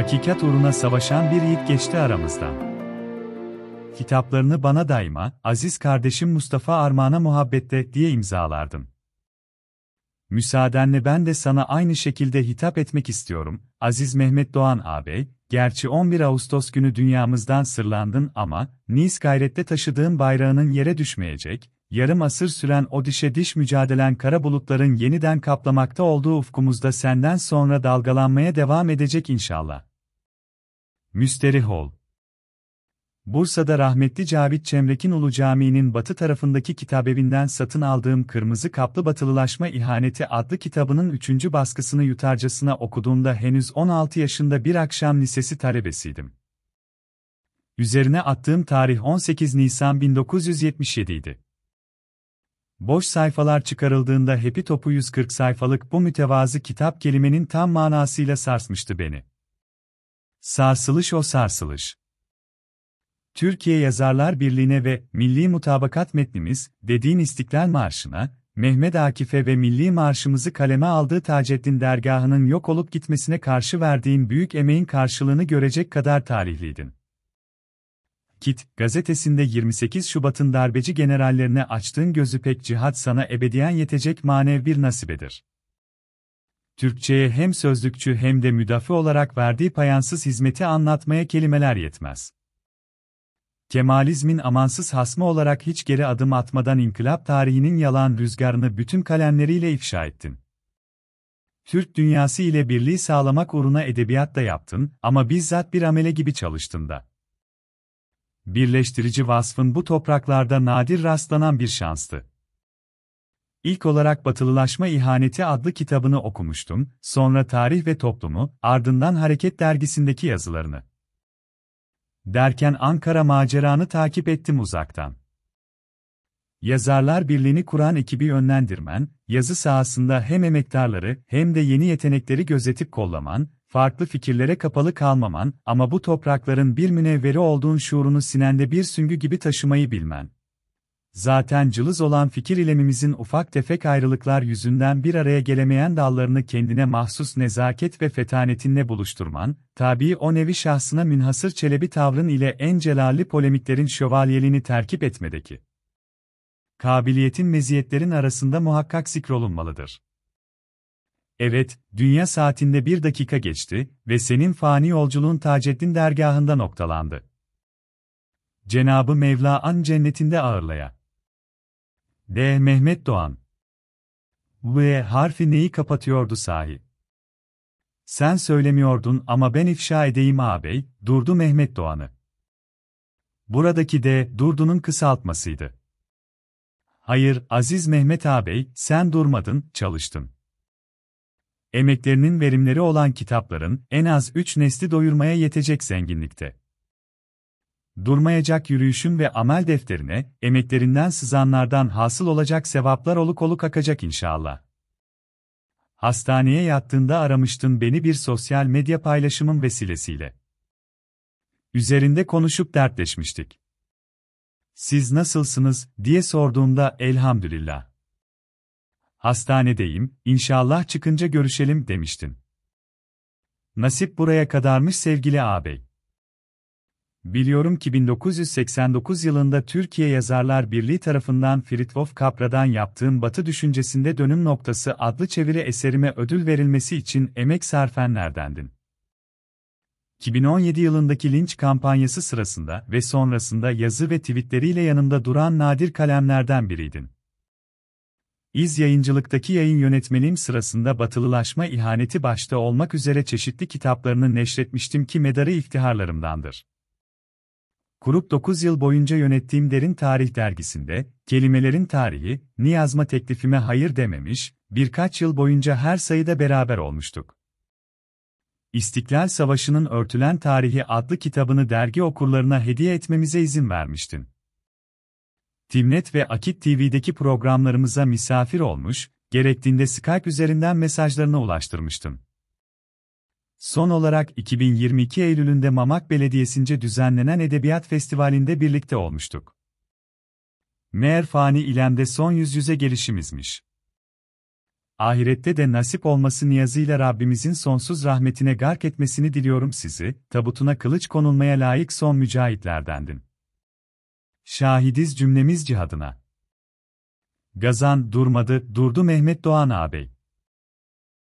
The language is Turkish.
hakikat uğruna savaşan bir yiğit geçti aramızdan. Kitaplarını bana daima, aziz kardeşim Mustafa Armağan'a muhabbette diye imzalardım. Müsaadenle ben de sana aynı şekilde hitap etmek istiyorum, Aziz Mehmet Doğan ağabey, gerçi 11 Ağustos günü dünyamızdan sırlandın ama, Niz gayrette taşıdığın bayrağının yere düşmeyecek, yarım asır süren o dişe diş mücadelen kara bulutların yeniden kaplamakta olduğu ufkumuzda senden sonra dalgalanmaya devam edecek inşallah. Müsterih ol. Bursa'da rahmetli Cavit Çemrekinoğlu Camii'nin batı tarafındaki kitabevinden satın aldığım Kırmızı Kaplı Batılılaşma İhaneti adlı kitabının 3. baskısını yutarcasına okuduğumda henüz 16 yaşında bir akşam lisesi talebesiydim. Üzerine attığım tarih 18 Nisan 1977 idi. Boş sayfalar çıkarıldığında hepi topu 140 sayfalık bu mütevazı kitap kelimenin tam manasıyla sarsmıştı beni. Sarsılış o sarsılış. Türkiye Yazarlar Birliği'ne ve Milli Mutabakat Metnimiz, dediğin İstiklal Marşı'na, Mehmet Akif'e ve Milli Marşımızı kaleme aldığı Taceddin dergahının yok olup gitmesine karşı verdiğin büyük emeğin karşılığını görecek kadar tarihliydin. Kit, gazetesinde 28 Şubat'ın darbeci generallerine açtığın gözü pek cihat sana ebediyen yetecek manev bir nasibedir. Türkçe'ye hem sözlükçü hem de müdafi olarak verdiği payansız hizmeti anlatmaya kelimeler yetmez. Kemalizmin amansız hasmı olarak hiç geri adım atmadan inkılap tarihinin yalan rüzgarını bütün kalemleriyle ifşa ettin. Türk dünyası ile birliği sağlamak uğruna edebiyat da yaptın ama bizzat bir amele gibi çalıştın da. Birleştirici vasfın bu topraklarda nadir rastlanan bir şanstı. İlk olarak Batılılaşma İhaneti adlı kitabını okumuştum, sonra Tarih ve Toplumu, ardından Hareket dergisindeki yazılarını. Derken Ankara maceranı takip ettim uzaktan. Yazarlar Birliği'ni kuran ekibi yönlendirmen, yazı sahasında hem emektarları hem de yeni yetenekleri gözetip kollaman, farklı fikirlere kapalı kalmaman ama bu toprakların bir münevveri olduğun şuurunu sinende bir süngü gibi taşımayı bilmen. Zaten cılız olan fikir ilemimizin ufak tefek ayrılıklar yüzünden bir araya gelemeyen dallarını kendine mahsus nezaket ve fetanetinle buluşturman, tabi o nevi şahsına münhasır çelebi tavrın ile en celalli polemiklerin şövalyeliğini terkip etmedeki kabiliyetin meziyetlerin arasında muhakkak zikrolunmalıdır. Evet, dünya saatinde bir dakika geçti ve senin fani yolculuğun Taceddin dergahında noktalandı. Cenabı mevla an cennetinde ağırlaya. D. Mehmet Doğan. V harfi neyi kapatıyordu sahi? Sen söylemiyordun ama ben ifşa edeyim ağabey, Durdu Mehmet Doğan'ı. Buradaki de Durdu'nun kısaltmasıydı. Hayır, Aziz Mehmet ağabey, sen durmadın, çalıştın. Emeklerinin verimleri olan kitapların en az 3 nesli doyurmaya yetecek zenginlikte durmayacak yürüyüşün ve amel defterine, emeklerinden sızanlardan hasıl olacak sevaplar oluk oluk akacak inşallah. Hastaneye yattığında aramıştın beni bir sosyal medya paylaşımın vesilesiyle. Üzerinde konuşup dertleşmiştik. Siz nasılsınız diye sorduğumda elhamdülillah. Hastanedeyim, inşallah çıkınca görüşelim demiştin. Nasip buraya kadarmış sevgili ağabey. Biliyorum ki 1989 yılında Türkiye Yazarlar Birliği tarafından Fritjof Kapra'dan yaptığım Batı Düşüncesinde Dönüm Noktası adlı çeviri eserime ödül verilmesi için emek sarfenlerdendim. 2017 yılındaki linç kampanyası sırasında ve sonrasında yazı ve tweetleriyle yanında duran nadir kalemlerden biriydin. İz yayıncılıktaki yayın yönetmenim sırasında batılılaşma ihaneti başta olmak üzere çeşitli kitaplarını neşretmiştim ki medarı iftiharlarımdandır. Kurup 9 yıl boyunca yönettiğim Derin Tarih dergisinde, kelimelerin tarihi, ni yazma teklifime hayır dememiş, birkaç yıl boyunca her sayıda beraber olmuştuk. İstiklal Savaşı'nın Örtülen Tarihi adlı kitabını dergi okurlarına hediye etmemize izin vermiştin. Timnet ve Akit TV'deki programlarımıza misafir olmuş, gerektiğinde Skype üzerinden mesajlarına ulaştırmıştım. Son olarak 2022 Eylül'ünde Mamak Belediyesi'nce düzenlenen Edebiyat Festivali'nde birlikte olmuştuk. Meğer fani ilemde son yüz yüze gelişimizmiş. Ahirette de nasip olması niyazıyla Rabbimizin sonsuz rahmetine gark etmesini diliyorum sizi, tabutuna kılıç konulmaya layık son mücahitlerdendim. Şahidiz cümlemiz cihadına. Gazan durmadı, durdu Mehmet Doğan ağabey.